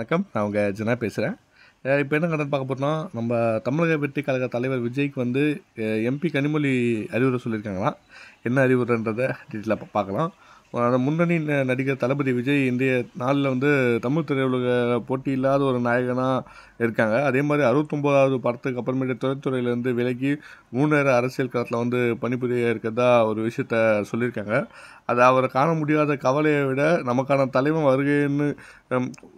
வணக்கம் நான் உங்கள் ஜனா பேசுகிறேன் இப்போ என்ன கடன் பார்க்க போட்டோம் நம்ம தமிழக வெற்றி கழக தலைவர் விஜய்க்கு வந்து எம்பி கனிமொழி அறிவுரை சொல்லியிருக்காங்களாம் என்ன அறிவுறுன்றத டீட்டெயிலாக இப்போ பார்க்கலாம் முன்னணி நடிகர் தளபதி விஜய் இன்றைய நாளில் வந்து தமிழ் திரையுலக போட்டி இல்லாத ஒரு நாயகனாக இருக்காங்க அதே மாதிரி அறுபத்தொம்போதாவது படத்துக்கு அப்புறமேட்டு தொழில்துறையிலேருந்து விலகி மூணு நேர அரசியல் களத்தில் வந்து பணிபுரிய இருக்கிறதா ஒரு விஷயத்த சொல்லியிருக்காங்க அது அவரை காண முடியாத கவலையை விட நமக்கான தலைவன் வருகைன்னு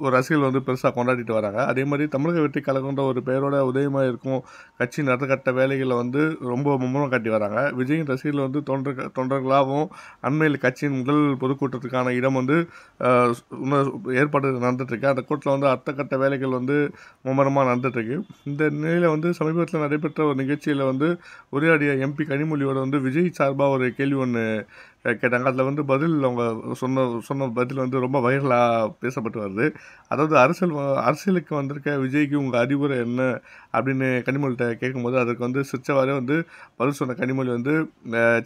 ஒரு ரசிகர்கள் வந்து பெருசாக கொண்டாடிட்டு வராங்க அதே மாதிரி தமிழக வெற்றி கழகன்ற ஒரு பெயரோட உதயமாக இருக்கும் கட்சி நடத்தக்கட்ட வேலைகளை வந்து ரொம்ப மும்முரம் காட்டி வராங்க விஜயின் ரசிகர்கள் வந்து தோன்ற தொண்டர்கள் தொண்டர்களாகவும் அண்மையில் கட்சியின் முதல் பொதுக்கூட்டத்துக்கான இடம் வந்து ஏற்பாடு நடந்துட்டுருக்கு அந்த கூட்டத்தில் வந்து அத்தக்கட்ட வேலைகள் வந்து மும்முரமாக நடந்துட்டுருக்கு இந்த நிலையில் வந்து சமீபத்தில் நடைபெற்ற ஒரு நிகழ்ச்சியில் வந்து உரையாடிய எம்பி கனிமொழியோட வந்து விஜய் சார்பாக ஒரு கேள்வி ஒன்று கேட்டாங்க அதில் வந்து பதில் அவங்க சொன்ன சொன்ன பதில் வந்து ரொம்ப வைரலாக பேசப்பட்டு வருது அதாவது அரசியல் அரசியலுக்கு வந்திருக்க விஜய்க்கு உங்கள் அறிவுரை என்ன அப்படின்னு கனிமொழிகிட்ட கேட்கும்போது அதற்கு வந்து சிச்சவாரே வந்து பதில் சொன்ன கனிமொழி வந்து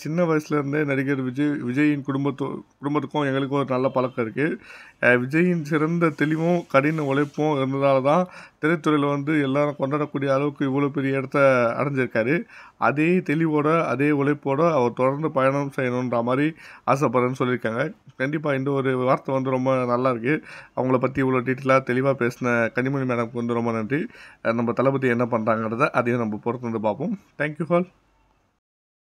சின்ன வயசுலேருந்தே நடிகர் விஜய் விஜயின் குடும்பத்து குடும்பத்துக்கும் எங்களுக்கும் ஒரு நல்ல பழக்கம் இருக்குது விஜயின் சிறந்த தெளிவும் கடின உழைப்பும் இருந்ததால் தான் திரைத்துறையில் வந்து எல்லாரும் கொண்டாடக்கூடிய அளவுக்கு இவ்வளோ பெரிய இடத்த அடைஞ்சிருக்காரு அதே தெளிவோட அதே உழைப்போட அவர் தொடர்ந்து பயணம் செய்யணுன்ற மாதிரி ஆசைப்படுறேன்னு சொல்லியிருக்காங்க கண்டிப்பாக இந்த ஒரு வார்த்தை வந்து ரொம்ப நல்லா இருக்குது அவங்கள பற்றி இவ்வளோ டீட்டெயிலாக தெளிவாக பேசின கனிமொழி மேடம்க்கு வந்து ரொம்ப நன்றி நம்ம தளபதி என்ன பண்ணுறாங்கிறத அதையும் நம்ம பொறுத்து வந்து பார்ப்போம் தேங்க்யூ ஹால்